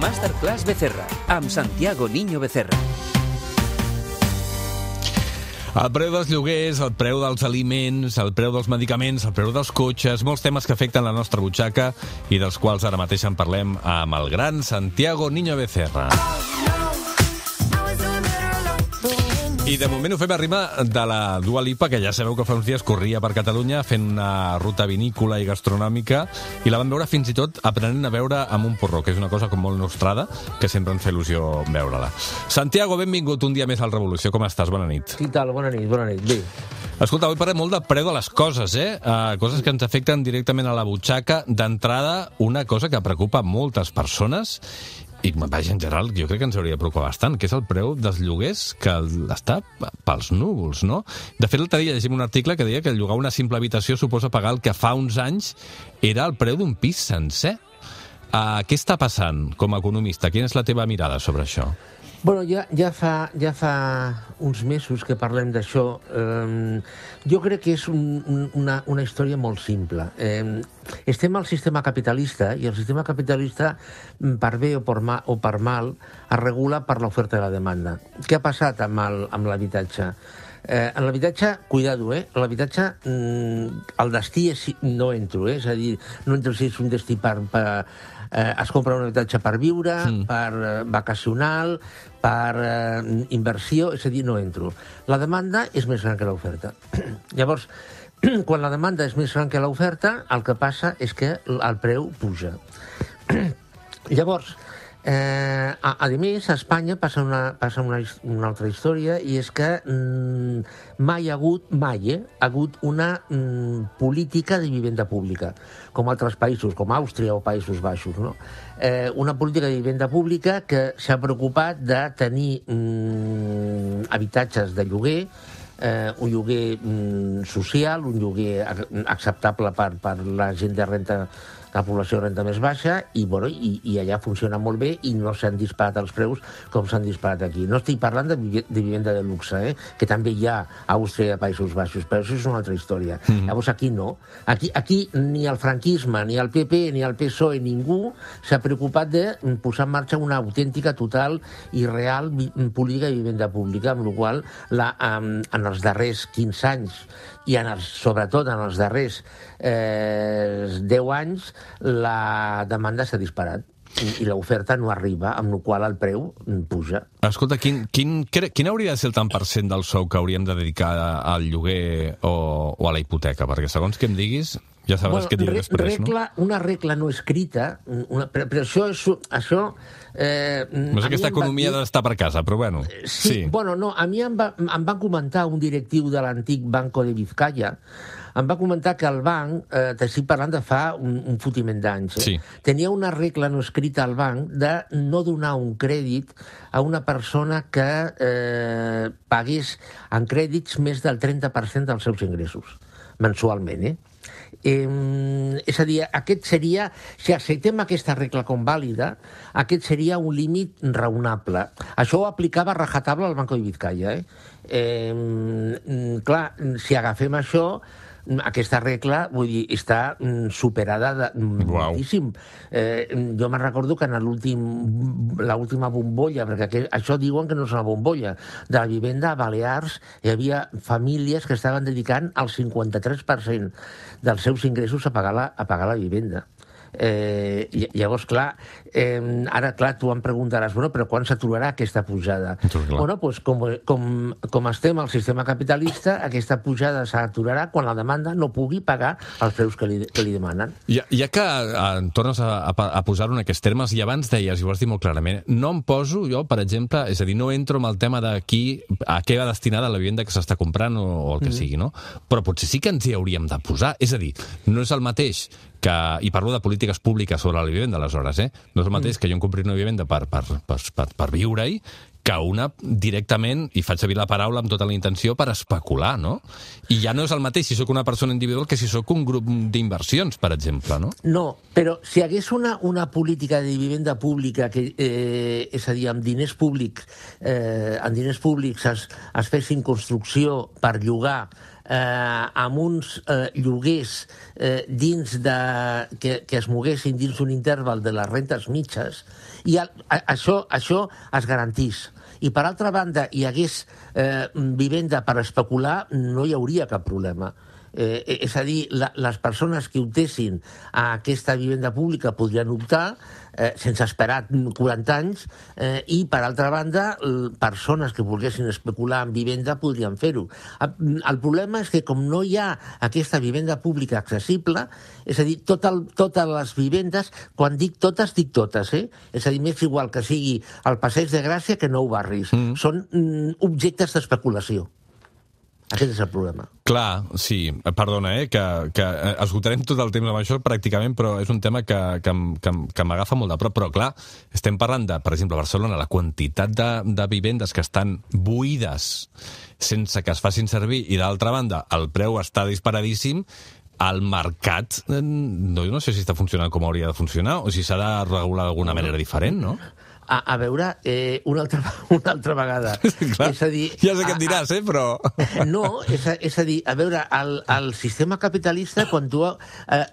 Masterclass Becerra, amb Santiago Niño Becerra. El preu dels lloguers, el preu dels aliments, el preu dels medicaments, el preu dels cotxes, molts temes que afecten la nostra butxaca i dels quals ara mateix en parlem amb el gran Santiago Niño Becerra. Ah! I de moment ho fem rima de la Dua Lipa, que ja sabeu que fa uns dies corria per Catalunya fent una ruta vinícola i gastronòmica i la van veure fins i tot aprenent a veure amb un porró, que és una cosa com molt nostrada, que sempre ens fa il·lusió veure-la. Santiago, benvingut un dia més al Revolució. Com estàs? Bona nit. Què tal? Bona nit, bona nit. Bé. Escolta, avui parlem molt de preu de les coses, eh? Uh, coses que ens afecten directament a la butxaca. D'entrada, una cosa que preocupa moltes persones i vaja, en general, jo crec que ens hauria de preocupar bastant, que és el preu dels lloguers que està pels núvols, no? De fet, l'altre dia llegim un article que deia que llogar una simple habitació suposa pagar el que fa uns anys era el preu d'un pis sencer. Uh, què està passant com a economista? Quina és la teva mirada sobre això? Bueno, ja, ja, fa, ja fa uns mesos que parlem d'això. Eh, jo crec que és un, una, una història molt simple. Eh, estem al sistema capitalista i el sistema capitalista, mm, per bé o per, mal, o per mal, es regula per l'oferta i la demanda. Què ha passat amb l'habitatge? Amb Eh, en l'habitatge, cuidado, eh? En l'habitatge, mm, el destí és, no entro, eh? És a dir, no entro si és un destí per... per eh, es compra un habitatge per viure, sí. per eh, vacacional, per eh, inversió, és a dir, no entro. La demanda és més gran que l'oferta. Llavors, quan la demanda és més gran que l'oferta, el que passa és que el preu puja. Llavors, Eh, a, a més, a Espanya passa una, passa una, una altra història i és que mm, mai ha hagut, mai, eh, ha hagut una mm, política de vivenda pública, com altres països, com Àustria o Països Baixos. No? Eh, una política de vivenda pública que s'ha preocupat de tenir mm, habitatges de lloguer eh, un lloguer mm, social, un lloguer acceptable per, per la gent de renta la població de renta més baixa, i, bueno, i, i allà funciona molt bé i no s'han disparat els preus com s'han disparat aquí. No estic parlant de, vi de vivenda de luxe, eh? que també hi ha a Austria i a Països Baixos, però això és una altra història. Mm -hmm. Llavors aquí no. Aquí, aquí ni el franquisme, ni el PP, ni el PSOE, ningú s'ha preocupat de posar en marxa una autèntica, total i real política i vivenda pública, amb la qual la, en, en els darrers 15 anys i en els, sobretot en els darrers eh, 10 anys la demanda s'ha disparat i l'oferta no arriba, amb la qual el preu puja. Escolta, quin, quin, quin hauria de ser el tant per cent del sou que hauríem de dedicar al lloguer o, o a la hipoteca? Perquè segons que em diguis, ja sabràs bueno, què diré després, regla, no? Una regla no escrita, una, però, però això... això eh, no és aquesta economia va... d'estar per casa, però bueno. Eh, sí, sí. bueno, no, a mi em va, em va comentar un directiu de l'antic Banco de Vizcaya, em va comentar que el banc, eh, t'estic parlant de fa un, un fotiment d'anys, eh? sí. tenia una regla no escrita al banc de no donar un crèdit a una persona que eh, pagués en crèdits més del 30% dels seus ingressos mensualment, eh? Eh, és a dir, aquest seria, si acceptem aquesta regla com vàlida, aquest seria un límit raonable. Això ho aplicava rajatable al Banco de Vizcaya. Eh? Eh, clar, si agafem això, aquesta regla vull dir, està mm, superada de, mm, moltíssim. Eh, jo me'n recordo que en l'última bombolla, perquè aquest, això diuen que no és una bombolla, de la vivenda a Balears hi havia famílies que estaven dedicant el 53% dels seus ingressos a pagar la, a pagar la vivenda. Eh, llavors, clar, eh, ara, clar, tu em preguntaràs, bueno, però quan s'aturarà aquesta pujada? Bueno, doncs com, com, com estem al sistema capitalista, aquesta pujada s'aturarà quan la demanda no pugui pagar els preus que li, que li demanen. Ja, ja que en eh, tornes a, a, a posar-ho en aquests termes, i abans deies, i ho has dit molt clarament, no em poso jo, per exemple, és a dir, no entro en el tema de qui, a què va destinada la vivenda que s'està comprant o, o el que mm -hmm. sigui, no? Però potser sí que ens hi hauríem de posar. És a dir, no és el mateix que, i parlo de polítiques públiques sobre la vivenda, aleshores, eh? No és el mateix mm. que jo em compri una vivenda per, per, per, per, per viure-hi que una directament, i faig servir la paraula amb tota la intenció, per especular, no? I ja no és el mateix si sóc una persona individual que si sóc un grup d'inversions, per exemple, no? No, però si hagués una, una política de vivenda pública, que, eh, és a dir, amb diners públics, eh, amb diners públics es, es fessin construcció per llogar eh, amb uns eh, lloguers eh, dins de, que, que es moguessin dins d'un interval de les rentes mitges, i a, a, això, això es garantís. I, per altra banda, hi hagués eh, vivenda per especular, no hi hauria cap problema. Eh, eh, és a dir, la, les persones que optessin a aquesta vivenda pública podrien optar eh, sense esperar 40 anys eh, i, per altra banda, persones que volguessin especular amb vivenda podrien fer-ho. El problema és que com no hi ha aquesta vivenda pública accessible, és a dir, tot el, totes les vivendes, quan dic totes, dic totes, eh? és a dir, m'és igual que sigui el Passeig de Gràcia que nou barris. Mm. Són mm, objectes d'especulació. Aquest és el problema. Clar, sí, eh, perdona, eh, que, que eh, esgotarem tot el temps amb això pràcticament, però és un tema que, que, que, que m'agafa molt de prop. Però, clar, estem parlant de, per exemple, Barcelona, la quantitat de, de vivendes que estan buides sense que es facin servir, i d'altra banda, el preu està disparadíssim, el mercat, eh, no, jo no sé si està funcionant com hauria de funcionar, o si s'ha de regular d'alguna manera diferent, no? a, a veure, eh, una, altra, una altra vegada. Sí, és a dir, ja sé què em diràs, eh, però... No, és a, és a dir, a veure, el, el sistema capitalista, quan tu eh,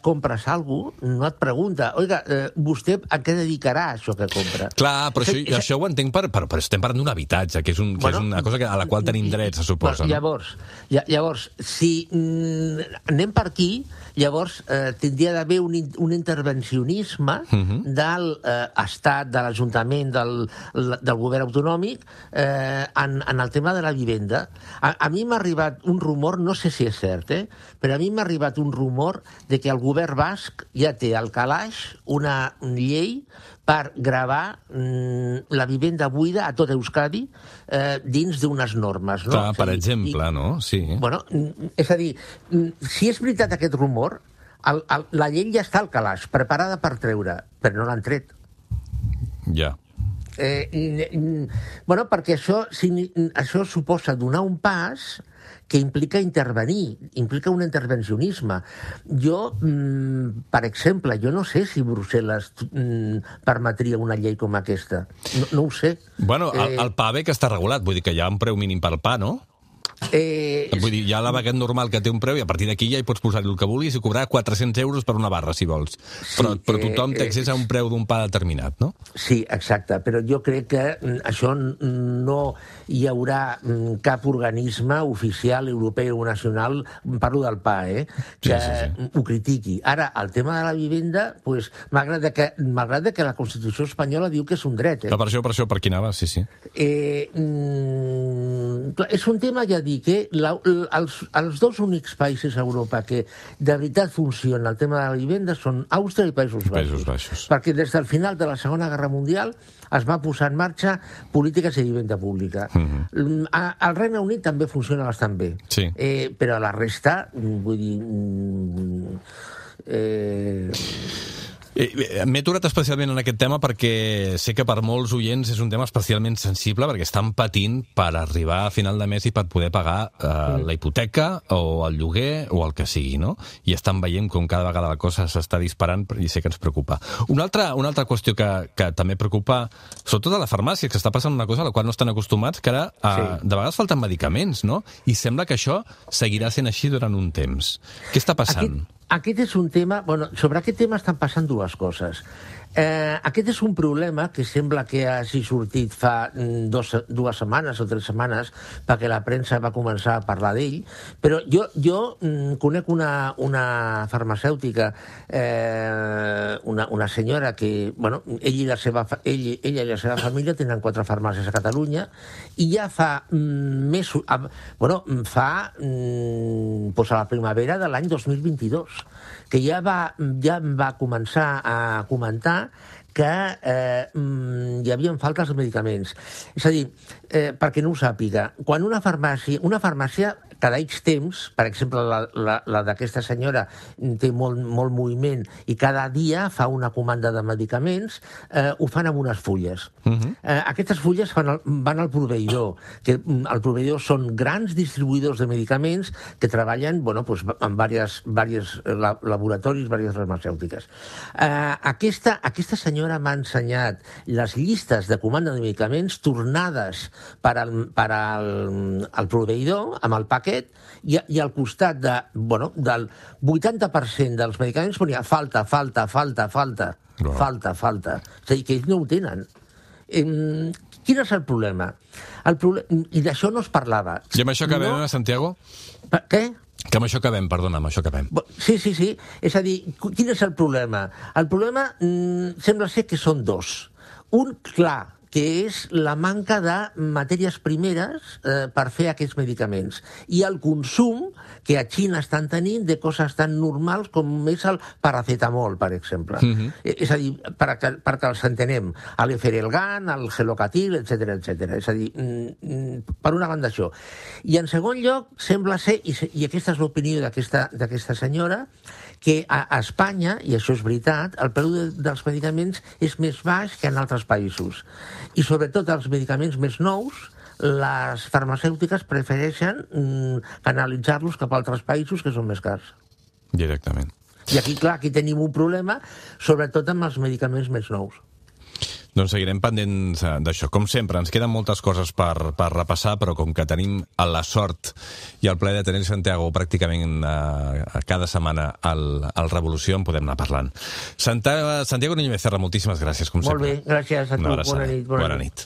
compres alguna cosa, no et pregunta, oiga, eh, vostè a què dedicarà això que compra? Clar, però això, és, això ho entenc, per, per, per estem parlant d'un habitatge, que és, un, que bueno, és una cosa que, a la qual tenim drets, se suposa. Bueno, llavors, no? llavors, si mm, anem per aquí, llavors eh, tindria d'haver un, un intervencionisme uh -huh. del eh, estat, de l'Ajuntament, departament del, del govern autonòmic eh, en, en el tema de la vivenda. A, a mi m'ha arribat un rumor, no sé si és cert, eh, però a mi m'ha arribat un rumor de que el govern basc ja té al calaix una llei per gravar mm, la vivenda buida a tot Euskadi eh, dins d'unes normes. No? Clar, per dir, exemple, i, no? Sí. Bueno, mm, és a dir, mm, si és veritat aquest rumor, el, el, la llei ja està al calaix, preparada per treure, però no l'han tret. Ja. Eh, bueno, perquè això, si, això suposa donar un pas que implica intervenir, implica un intervencionisme. Jo, mm, per exemple, jo no sé si Brussel·les mm, permetria una llei com aquesta. No, no ho sé. Bueno, el, eh, el pa bé que està regulat, vull dir que hi ha un preu mínim pel pa, no? Eh... Vull dir, hi ha la baguette normal que té un preu i a partir d'aquí ja hi pots posar el que vulguis i cobrar 400 euros per una barra, si vols. Sí, però, però tothom eh, té accés a un preu d'un pa determinat, no? Sí, exacte, però jo crec que mm, això no hi haurà mm, cap organisme oficial europeu o nacional, mm, parlo del pa, eh, que sí, sí, sí. ho critiqui. Ara, el tema de la vivenda, pues, m'agrada que, que la Constitució espanyola diu que és un dret. Eh? per això, per això, per qui anava, sí, sí. Eh, mm, és un tema, ja dic, eh? La, els, els dos únics països a Europa que de veritat funciona el tema de la vivenda són Àustria i Països, Països Baixos, Baixos, perquè des del final de la Segona Guerra Mundial es va posar en marxa polítiques de vivenda pública. Uh mhm. -huh. Mm, a, al Regne Unit també funciona bastant bé, sí. eh, però a la resta, vull dir... Mm, eh, Eh, eh, m'he aturat especialment en aquest tema perquè sé que per molts oients és un tema especialment sensible perquè estan patint per arribar a final de mes i per poder pagar eh, mm. la hipoteca o el lloguer o el que sigui, no? I estan veient com cada vegada la cosa s'està disparant i sé que ens preocupa. Una altra, una altra qüestió que, que també preocupa, sobretot a la farmàcia, que està passant una cosa a la qual no estan acostumats, que ara eh, sí. de vegades falten medicaments, no? I sembla que això seguirà sent així durant un temps. Què està passant? Aquí Aquí es un tema... Bueno, sobre qué tema están pasando las cosas. Eh, aquest és un problema que sembla que hagi sortit fa mm, dos, dues setmanes o tres setmanes perquè la premsa va començar a parlar d'ell, però jo, jo mm, conec una, una farmacèutica, eh, una, una senyora que, bueno, ell i la seva, ell, ella i la seva família tenen quatre farmàcies a Catalunya i ja fa mm, més... bueno, fa pues a la primavera de l'any 2022, que ja va, ja va començar a comentar que eh, mm, hi havia faltes de medicaments. És a dir, eh, perquè no ho sàpiga, quan una farmàcia, una farmàcia cada X temps, per exemple, la, la, la d'aquesta senyora té molt, molt moviment i cada dia fa una comanda de medicaments, eh, ho fan amb unes fulles. Uh mhm. -huh. eh, aquestes fulles van al, van al proveïdor, que el mm, proveïdor són grans distribuïdors de medicaments que treballen bueno, doncs, en diverses, diverses eh, laboratoris, diverses farmacèutiques. Eh, aquesta, aquesta senyora m'ha ensenyat les llistes de comanda de medicaments tornades per al, per al, mm, al proveïdor amb el paquet aquest, i, i al costat de, bueno, del 80% dels medicaments ponia falta, falta, falta, falta, no. falta, falta. És a dir, que ells no ho tenen. Em, quin és el problema? El problema... I d'això no es parlava. I amb això acabem, no... Eh, Santiago? Per què? Que amb això acabem, perdona, amb això acabem. Sí, sí, sí. És a dir, quin és el problema? El problema mm, sembla ser que són dos. Un clar, que és la manca de matèries primeres eh, per fer aquests medicaments i el consum que a Xina estan tenint de coses tan normals com més el paracetamol, per exemple. Uh mhm. eh, -huh. És a dir, perquè, perquè els entenem, l'eferelgan, el gelocatil, etc etc. És a dir, mm, mm, per una banda això. I en segon lloc, sembla ser, i, i aquesta és l'opinió d'aquesta senyora, que a, a Espanya, i això és veritat, el preu de, dels medicaments és més baix que en altres països i sobretot els medicaments més nous les farmacèutiques prefereixen canalitzar-los mm, cap a altres països que són més cars. Directament. I aquí, clar, aquí tenim un problema, sobretot amb els medicaments més nous. Doncs seguirem pendents eh, d'això. Com sempre, ens queden moltes coses per, per repassar, però com que tenim la sort i el ple de tenir Santiago pràcticament a eh, cada setmana al, al Revolució, en podem anar parlant. Santa, Santiago Núñez Becerra, moltíssimes gràcies, com Molt sempre. Molt bé, gràcies a tu. Bona nit. Bona, bona nit. nit.